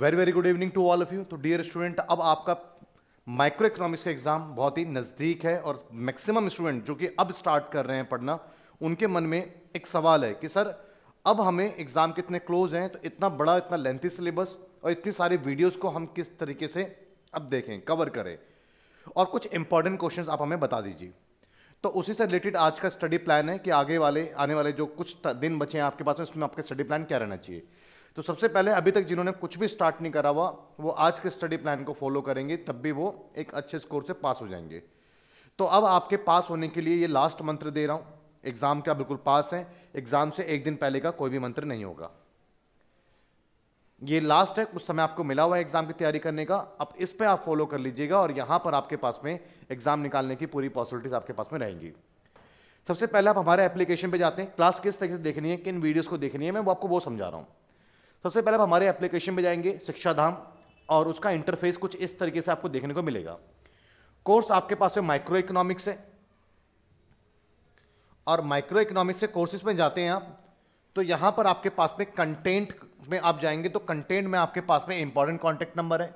Very very good evening to all of you तो dear student अब आपका micro economics का एग्जाम बहुत ही नज़दीक है और मैक्सिमम स्टूडेंट जो कि अब स्टार्ट कर रहे हैं पढ़ना उनके मन में एक सवाल है कि सर अब हमें एग्ज़ाम कितने क्लोज हैं तो इतना बड़ा इतना लेंथी सिलेबस और इतनी सारी वीडियोस को हम किस तरीके से अब देखें कवर करें और कुछ इंपॉर्टेंट क्वेश्चंस आप हमें बता दीजिए तो उसी से रिलेटेड आज का स्टडी प्लान है कि आगे वाले आने वाले जो कुछ दिन बचे हैं आपके पास में उसमें आपका स्टडी प्लान क्या रहना चाहिए तो सबसे पहले अभी तक जिन्होंने कुछ भी स्टार्ट नहीं करा हुआ वो आज के स्टडी प्लान को फॉलो करेंगे तब भी वो एक अच्छे स्कोर से पास हो जाएंगे तो अब आपके पास होने के लिए ये लास्ट मंत्र दे रहा हूँ एग्जाम का बिल्कुल पास है एग्जाम से एक दिन पहले का कोई भी मंत्र नहीं होगा ये लास्ट है उस समय आपको मिला हुआ है एग्जाम की तैयारी करने का अब इस पे आप फॉलो कर लीजिएगा और यहां पर आपके पास में एग्जाम निकालने की पूरी पॉसिबिलिटीज आपके पास में रहेंगी सबसे पहले आप हमारे एप्लीकेशन पे जाते हैं क्लास किस तरीके से देखनी है किन वीडियोस को देखनी है मैं वो आपको वो समझा रहा हूं सबसे पहले आप हमारे एप्लीकेशन में जाएंगे शिक्षा धाम और उसका इंटरफेस कुछ इस तरीके से आपको देखने को मिलेगा कोर्स आपके पास में माइक्रो इकोनॉमिक्स है और माइक्रो इकोनॉमिक्स से कोर्सेज में जाते हैं आप तो यहां पर आपके पास में कंटेंट में आप जाएंगे तो कंटेंट में आपके पास में इंपॉर्टेंट कॉन्टेक्ट नंबर है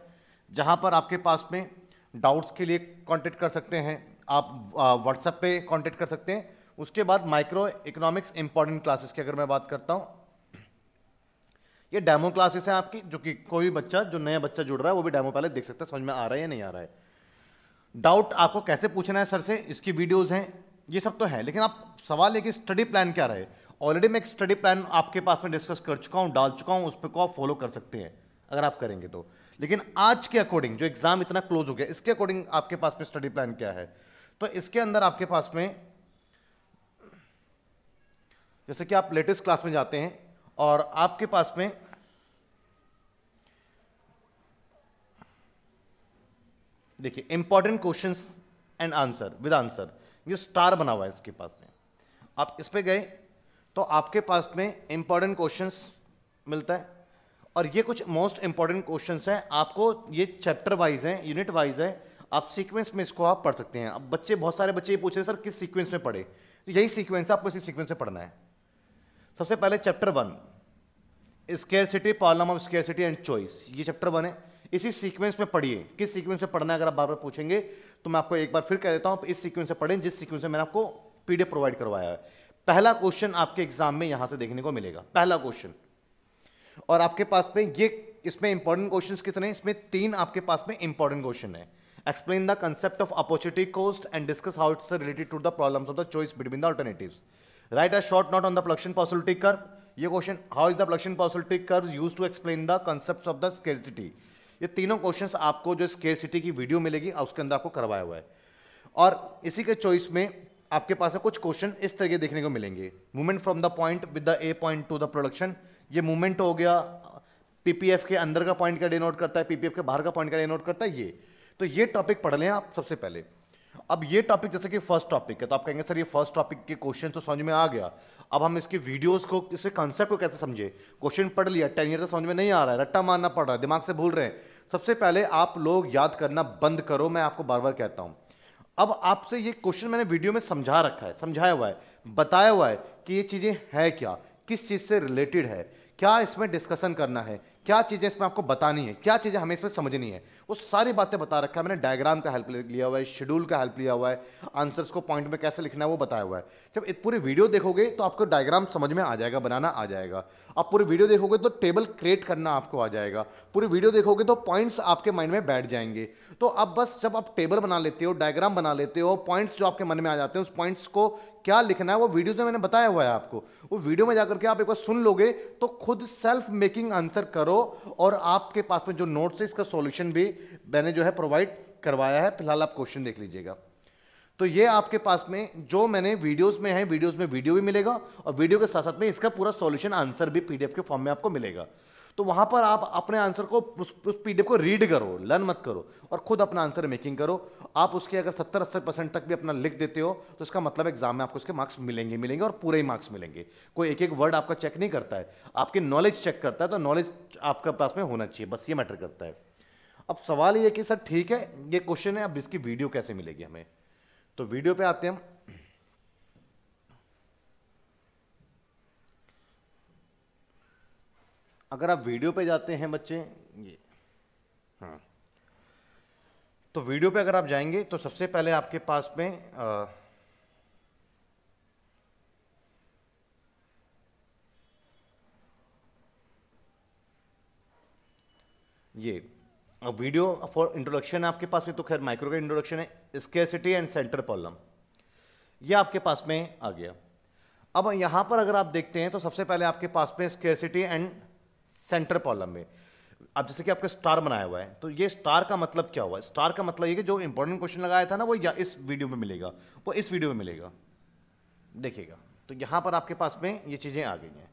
जहां पर आपके पास में डाउट्स के लिए कॉन्टेक्ट कर सकते हैं आप व्हाट्सएप पे कॉन्टेक्ट कर सकते हैं उसके बाद माइक्रो इकोनॉमिक्स इंपॉर्टेंट क्लासेस की अगर मैं बात करता हूँ ये डेमो क्लासेस हैं आपकी जो कि कोई भी बच्चा जो नया बच्चा जुड़ रहा है वो भी डेमो पहले देख सकता है समझ में आ रहा है या नहीं आ रहा है डाउट आपको कैसे पूछना है सर से इसकी वीडियोज़ हैं ये सब तो है लेकिन आप सवाल है कि स्टडी प्लान क्या रहे ऑलरेडी मैं एक स्टडी प्लान आपके पास में डिस्कस कर चुका हूँ डाल चुका हूँ उस पर को आप फॉलो कर सकते हैं अगर आप करेंगे तो लेकिन आज के अकॉर्डिंग जो एग्ज़ाम इतना क्लोज हो गया इसके अकॉर्डिंग आपके पास में स्टडी प्लान क्या है तो इसके अंदर आपके पास में जैसे कि आप लेटेस्ट क्लास में जाते हैं और आपके पास में देखिए important question and answer with answer ये स्टार बना हुआ है इसके पास में आप इस पर गए तो आपके पास में इंपॉर्टेंट क्वेश्चन मिलता है और ये कुछ मोस्ट इंपॉर्टेंट क्वेश्चन हैं आपको ये चैप्टर वाइज हैं यूनिट वाइज है आप सीक्वेंस में इसको आप पढ़ सकते हैं अब बच्चे बहुत सारे बच्चे ये पूछ रहे हैं सर किस सीक्वेंस में पढ़े तो यही सीक्वेंस है आपको इसी सीक्वेंस में पढ़ना है सबसे पहले chapter one scarcity problem of scarcity and choice ये चैप्टर वन है इसी सीक्वेंस में पढ़िए किस सीक्वेंस में पढ़ना है अगर आप बार बार पूछेंगे तो मैं आपको एक बार फिर कह देता हूं इस सीक्वेंस में पढ़ें जिस सीक्वेंस में मैंने आपको पीडीएफ प्रोवाइड करवाया है पहला क्वेश्चन आपके एग्जाम में यहां से देखने को मिलेगा पहला क्वेश्चन और आपके पास में ये इसमें इंपॉर्टेंट क्वेश्चन कितने इसमें तीन आपके पास में इंपॉर्टेंट क्वेश्चन है explain the concept of opportunity cost and discuss how it's related to the problem of the choice between the alternatives write a short note on the production possibility कर ये question how is the production possibility curve use to explain the concept of the scarcity ये तीनों questions आपको जो square city की video मिलेगी उसके अंदर आपको करवाया हुआ है और इसी के चॉइस में आपके पास है कुछ क्वेश्चन इस तरीके देखने को मिलेंगे movement from the point with the A point to the production ये मूवमेंट हो गया पीपीएफ के अंदर का पॉइंट का डिनोट करता है पीपीएफ के बाहर का पॉइंट का डिनोट करता है ये तो ये टॉपिक पढ़ लें आप सबसे पहले अब ये टॉपिक जैसे कि फर्स्ट टॉपिक है तो आप कहेंगे सर ये फर्स्ट टॉपिक के क्वेश्चन तो समझ में आ गया अब हम इसके वीडियोस को इसके कॉन्सेप्ट को कैसे समझे क्वेश्चन पढ़ लिया टेन ईयर तो समझ में नहीं आ रहा है रट्टा मारना पड़ रहा है दिमाग से भूल रहे हैं सबसे पहले आप लोग याद करना बंद करो मैं आपको बार बार कहता हूँ अब आपसे ये क्वेश्चन मैंने वीडियो में समझा रखा है समझाया हुआ है बताया हुआ है कि ये चीज़ें है क्या किस चीज़ से रिलेटेड है क्या इसमें डिस्कशन करना है क्या चीज़ें इसमें आपको बतानी है क्या चीज़ें हमें इसमें समझनी है वो सारी बातें बता रखा है मैंने डायग्राम का हेल्प लिया हुआ है शेड्यूल का हेल्प लिया हुआ है आंसर्स को पॉइंट में कैसे लिखना है वो बताया हुआ है जब एक पूरी वीडियो देखोगे तो आपको डायग्राम समझ में आ जाएगा बनाना आ जाएगा आप पूरी वीडियो देखोगे तो टेबल क्रिएट करना आपको आ जाएगा पूरी वीडियो देखोगे तो पॉइंट्स आपके माइंड में बैठ जाएंगे तो अब बस जब आप टेबल बना लेते हो डायग्राम बना लेते हो पॉइंट्स जो आपके मन में आ जाते हैं उस पॉइंट्स को क्या लिखना है वो वीडियो में मैंने बताया हुआ है आपको वो वीडियो में जाकर के आप एक बार सुन लोगे तो खुद सेल्फ मेकिंग आंसर करो और आपके पास में जो नोट्स है इसका सोल्यूशन भी मैंने जो है प्रोवाइड करवाया है फिलहाल आप क्वेश्चन देख लीजिएगा तो ये आपके पास में जो मैंने वीडियोस में है वीडियोस में वीडियो भी मिलेगा और वीडियो के साथ साथ में इसका पूरा सॉल्यूशन आंसर भी पीडीएफ के फॉर्म में आपको मिलेगा तो वहां पर आप अपने आंसर को उस, पीडीएफ को रीड करो लर्न मत करो और खुद अपना आंसर मेकिंग करो आप उसके अगर सत्तर अस्सी परसेंट तक भी अपना लिख देते हो तो इसका मतलब एग्जाम में आपको उसके मार्क्स मिलेंगे मिलेंगे और पूरे ही मार्क्स मिलेंगे कोई एक एक वर्ड आपका चेक नहीं करता है आपकी नॉलेज चेक करता है तो नॉलेज आपके पास में होना चाहिए बस ये मैटर करता है अब सवाल ये कि सर ठीक है ये क्वेश्चन है अब इसकी वीडियो कैसे मिलेगी हमें तो वीडियो पे आते हैं अगर आप वीडियो पे जाते हैं बच्चे ये हाँ तो वीडियो पे अगर आप जाएंगे तो सबसे पहले आपके पास में आ, ये अब वीडियो फॉर इंट्रोडक्शन है आपके पास में तो खैर माइक्रो का इंट्रोडक्शन है स्केसिटी एंड सेंटर प्रॉब्लम ये आपके पास में आ गया अब यहां पर अगर आप देखते हैं तो सबसे पहले आपके पास में स्केसिटी एंड सेंटर कॉलम में अब जैसे कि आपका स्टार बनाया हुआ है तो ये स्टार का मतलब क्या हुआ स्टार का मतलब ये कि जो इंपॉर्टेंट क्वेश्चन लगाया था ना वो या इस वीडियो में मिलेगा वो इस वीडियो में मिलेगा देखिएगा तो यहां पर आपके पास में ये चीज़ें आ गई हैं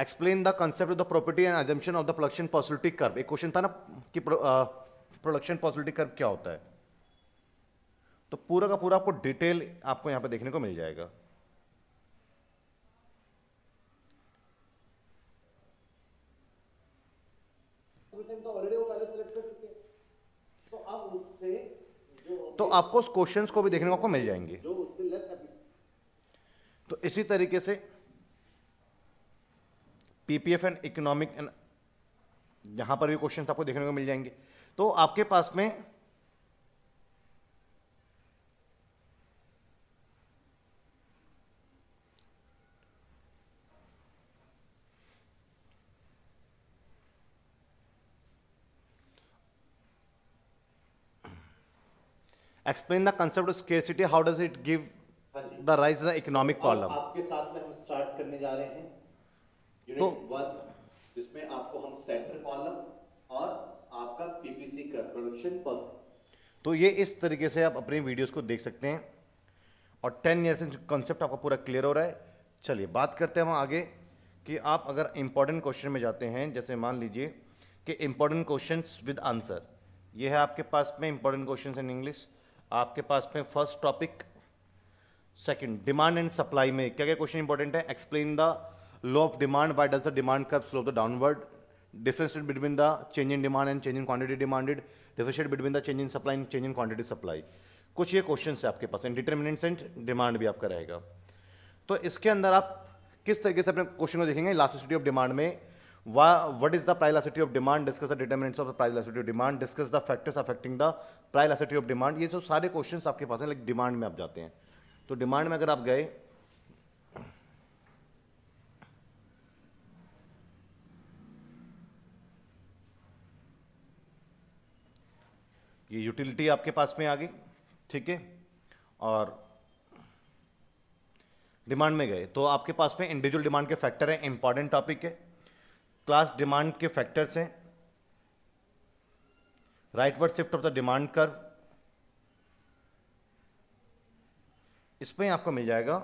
explain the concept of the property and assumption of the production possibility curve एक क्वेश्चन था ना कि प्रोडक्शन पॉसिबिलिटी कर्व क्या होता है तो पूरा का पूरा आपको डिटेल आपको यहां पर देखने को मिल जाएगा तो आपको उस क्वेश्चन को भी देखने को मिल जाएंगे तो इसी तरीके से पीपीएफ एंड इकोनॉमिक एंड यहां पर भी क्वेश्चन आपको देखने को मिल जाएंगे तो आपके पास में explain the concept of scarcity. How does it give हाँ the rise to the economic problem? आपके साथ में हम start करने जा रहे हैं unit 1 तो जिसमें आपको हम center column और आपका PPC का production per तो ये इस तरीके से आप अपने वीडियोस को देख सकते हैं और 10 ईयर से कॉन्सेप्ट आपका पूरा क्लियर हो रहा है चलिए बात करते हैं हम आगे कि आप अगर इम्पोर्टेंट क्वेश्चन में जाते हैं जैसे मान लीजिए कि इम्पोर्टेंट क्वेश्चंस विद आंसर ये है आपके पास में इम्पोर्टेंट क्वेश्चंस इन इंग्लिश आपके पास में first topic second demand and supply में क्या क्या क्वेश्चन इंपॉर्टेंट है explain the law of demand why does the demand curve slope the downward difference between the change in demand and change in quantity demanded differentiate between the change in supply and change in quantity supply कुछ ये question है आपके पास and determinants and demand भी आपका रहेगा तो इसके अंदर आप किस तरीके से अपने क्वेश्चन को देखेंगे लास्टिसिटी ऑफ डिमांड में what is the price elasticity of demand discuss the determinants of the price elasticity of demand discuss the factors affecting the price elasticity of demand ये सब सारे क्वेश्चंस आपके पास हैं लाइक demand में आप जाते हैं to demand में अगर आप गए ये यूटिलिटी आपके पास में आ गई ठीक है और डिमांड में गए तो आपके पास में इंडिविजुअल डिमांड के फैक्टर हैं इंपॉर्टेंट टॉपिक है क्लास डिमांड के फैक्टर्स हैं rightward shift of the demand कर इसमें आपको मिल जाएगा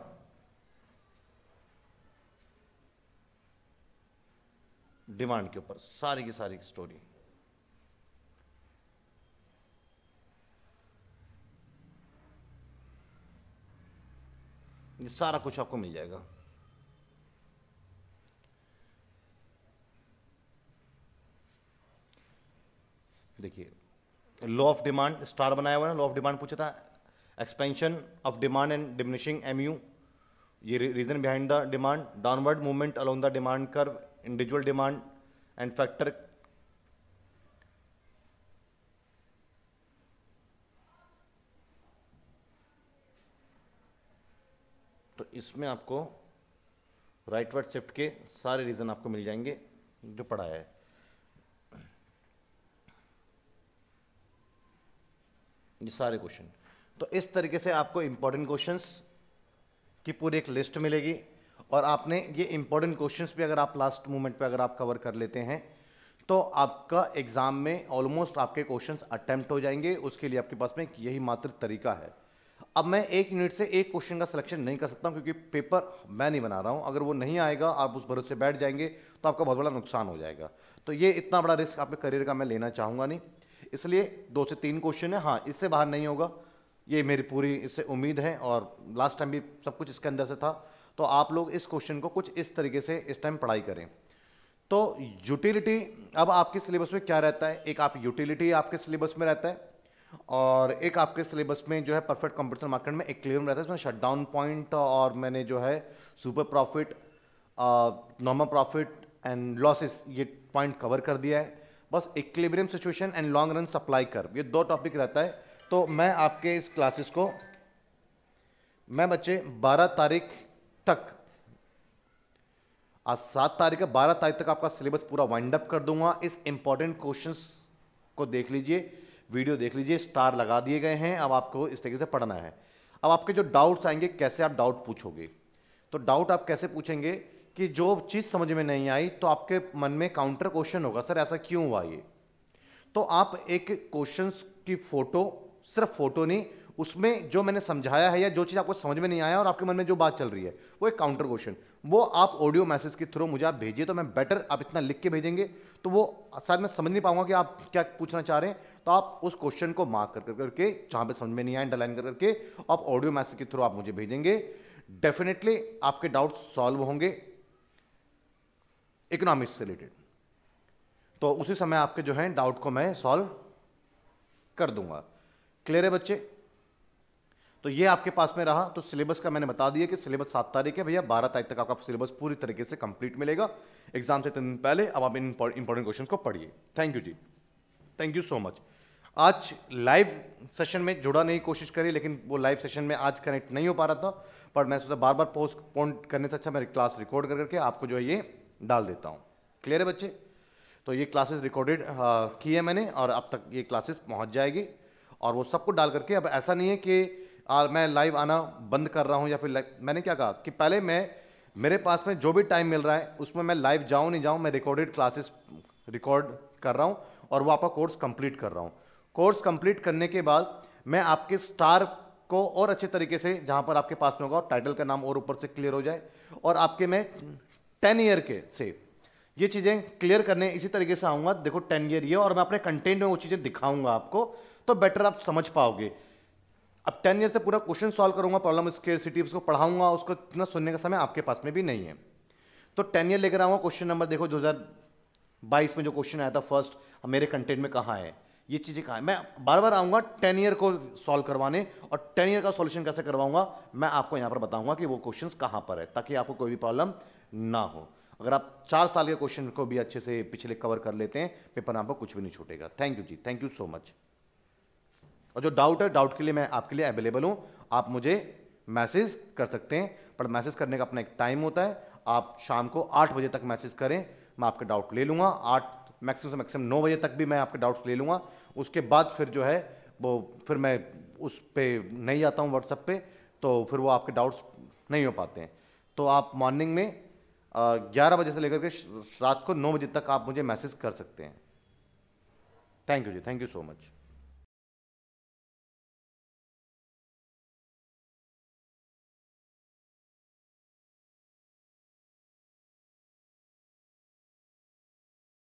डिमांड के ऊपर सारी की सारी स्टोरी ये सारा कुछ आपको मिल जाएगा देखिए लॉ ऑफ डिमांड स्टार बनाया हुआ है लॉ ऑफ डिमांड पूछा था expansion of demand and diminishing M U ये reason behind the demand downward movement along the demand curve individual demand and factor तो इसमें आपको राइटवर्ड शिफ्ट के सारे रीज़न आपको मिल जाएंगे जो पढ़ाया है ये सारे क्वेश्चन तो इस तरीके से आपको इंपॉर्टेंट क्वेश्चन की पूरी एक लिस्ट मिलेगी और आपने ये इंपॉर्टेंट क्वेश्चन भी अगर आप लास्ट मोमेंट पर अगर आप कवर कर लेते हैं तो आपका एग्जाम में ऑलमोस्ट आपके क्वेश्चन अटैम्प्ट हो जाएंगे उसके लिए आपके पास में यही मात्र तरीका है अब मैं एक यूनिट से एक क्वेश्चन का सिलेक्शन नहीं कर सकता हूं क्योंकि पेपर मैं नहीं बना रहा हूं अगर वो नहीं आएगा आप उस भरोसे बैठ जाएंगे तो आपका बहुत बड़ा नुकसान हो जाएगा तो ये इतना बड़ा रिस्क आपके करियर का मैं लेना चाहूंगा नहीं इसलिए दो से तीन क्वेश्चन है हाँ इससे बाहर नहीं होगा ये मेरी पूरी इससे उम्मीद है और लास्ट टाइम भी सब कुछ इसके अंदर से था तो आप लोग इस क्वेश्चन को कुछ इस तरीके से इस टाइम पढ़ाई करें तो यूटिलिटी अब आपके सिलेबस में क्या रहता है एक आप यूटिलिटी आपके सिलेबस में रहता है और एक आपके सिलेबस में जो है परफेक्ट कंपटीशन मार्केट में एक क्लियर रहता है इसमें शटडाउन पॉइंट और मैंने जो है super profit normal profit and losses ये पॉइंट कवर कर दिया है बस equilibrium situation and long run supply कर ये दो टॉपिक रहता है तो मैं आपके इस क्लासेस को मैं बच्चे 12 तारीख तक आज सात तारीख है बारह तारीख तक आपका सिलेबस पूरा वाइंड अप कर दूंगा इस इंपॉर्टेंट क्वेश्चंस को देख लीजिए वीडियो देख लीजिए स्टार लगा दिए गए हैं अब आपको इस तरीके से पढ़ना है अब आपके जो डाउट्स आएंगे कैसे आप डाउट पूछोगे तो डाउट आप कैसे पूछेंगे कि जो चीज़ समझ में नहीं आई तो आपके मन में काउंटर क्वेश्चन होगा सर ऐसा क्यों हुआ ये तो आप एक क्वेश्चन की फ़ोटो सिर्फ फ़ोटो नहीं उसमें जो मैंने समझाया है या जो चीज़ आपको समझ में नहीं आया और आपके मन में जो बात चल रही है वो एक काउंटर क्वेश्चन वो आप ऑडियो मैसेज के थ्रू मुझे आप भेजिए तो मैं बेटर आप इतना लिख के भेजेंगे तो वो शायद मैं समझ नहीं पाऊंगा कि आप क्या पूछना चाह रहे हैं तो आप उस क्वेश्चन को मार्क कर करके जहां पे समझ में नहीं आया अंडरलाइन कर करके आप ऑडियो मैसेज के थ्रू आप मुझे भेजेंगे डेफिनेटली आपके डाउट सॉल्व होंगे इकोनॉमिक्स से रिलेटेड तो उसी समय आपके जो है डाउट को मैं सॉल्व कर दूंगा क्लियर है बच्चे तो ये आपके पास में रहा तो सिलेबस का मैंने बता दिया कि सिलेबस सात तारीख है भैया बारह तारीख तक आपका सिलेबस पूरी तरीके से कंप्लीट मिलेगा एग्जाम से तीन दिन पहले अब आप इन इंपॉर्टेंट क्वेश्चन को पढ़िए थैंक यू जी थैंक यू सो मच आज लाइव सेशन में जुड़ा नहीं कोशिश करी लेकिन वो लाइव सेशन में आज कनेक्ट नहीं हो पा रहा था पर मैं सोचा बार बार पोस्ट पॉन्ट करने से अच्छा मेरी क्लास रिकॉर्ड करके आपको जो है ये डाल देता हूँ क्लियर है बच्चे तो ये क्लासेस रिकॉर्डेड की है मैंने और अब तक ये क्लासेस पहुँच जाएगी और वो सबको डाल करके अब ऐसा नहीं है कि आ, मैं लाइव आना बंद कर रहा हूँ या फिर मैंने क्या कहा कि पहले मैं मेरे पास में जो भी टाइम मिल रहा है उसमें मैं लाइव जाऊँ नहीं जाऊँ मैं रिकॉर्डेड क्लासेस रिकॉर्ड कर रहा हूँ और वो आपका कोर्स कंप्लीट कर रहा हूँ कोर्स कंप्लीट करने के बाद मैं आपके स्टार को और अच्छे तरीके से जहाँ पर आपके पास में होगा टाइटल का नाम और ऊपर से क्लियर हो जाए और आपके मैं टेन ईयर के से ये चीज़ें क्लियर करने इसी तरीके से आऊंगा देखो टेन ईयर ये और मैं अपने कंटेंट में वो चीज़ें दिखाऊंगा आपको तो बेटर आप समझ पाओगे अब टेन ईयर से पूरा क्वेश्चन सॉल्व करूंगा प्रॉब्लम स्केयर सिटी उसको पढ़ाऊंगा उसको इतना सुनने का समय आपके पास में भी नहीं है तो टेन ईयर लेकर आऊंगा क्वेश्चन नंबर देखो दो में जो क्वेश्चन आया था फर्स्ट मेरे कंटेंट में कहाँ है ये चीज़ें कहा है मैं बार बार आऊंगा टेन ईयर को सॉल्व करवाने और टेन ईयर का सॉल्यूशन कैसे करवाऊंगा मैं आपको यहां पर बताऊंगा कि वो क्वेश्चन कहां पर है ताकि आपको कोई भी प्रॉब्लम ना हो अगर आप चार साल के क्वेश्चन को भी अच्छे से पिछले कवर कर लेते हैं पेपर आपको कुछ भी नहीं छूटेगा थैंक यू जी थैंक यू सो मच और जो डाउट है डाउट के लिए मैं आपके लिए अवेलेबल हूं आप मुझे मैसेज कर सकते हैं पर मैसेज करने का अपना एक टाइम होता है आप शाम को आठ बजे तक मैसेज करें मैं आपका डाउट ले लूंगा आठ मैक्सिमम से मैक्सिमम नौ बजे तक भी मैं आपके डाउट्स ले लूँगा उसके बाद फिर जो है वो फिर मैं उस पर नहीं आता हूँ व्हाट्सअप पर तो फिर वो आपके डाउट्स नहीं हो पाते हैं तो आप मॉर्निंग में ग्यारह बजे से लेकर के रात को नौ बजे तक आप मुझे मैसेज कर सकते हैं थैंक यू जी थैंक यू सो मच